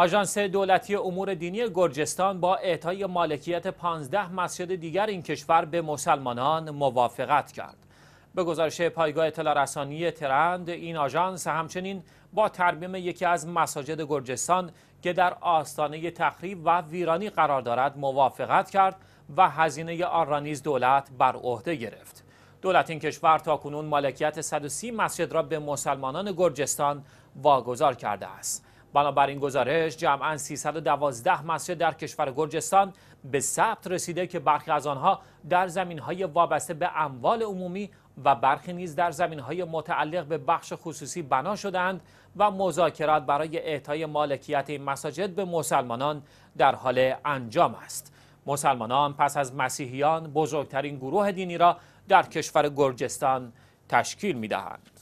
آژانس دولتی امور دینی گرجستان با اعطای مالکیت 15 مسجد دیگر این کشور به مسلمانان موافقت کرد. به گزارش پایگاه اطلاع رسانی ترند این آژانس همچنین با ترمیم یکی از مساجد گرجستان که در آستانه تخریب و ویرانی قرار دارد موافقت کرد و هزینه آن نیز دولت بر عهده گرفت. دولت این کشور تاکنون مالکیت 130 مسجد را به مسلمانان گرجستان واگذار کرده است. بنابر این گزارش جمعا 312 مسجد در کشور گرجستان به ثبت رسیده که برخی از آنها در زمینهای وابسته به اموال عمومی و برخی نیز در زمینهای متعلق به بخش خصوصی بنا شدند و مذاکرات برای اعطای مالکیت این مساجد به مسلمانان در حال انجام است مسلمانان پس از مسیحیان بزرگترین گروه دینی را در کشور گرجستان تشکیل می دهند.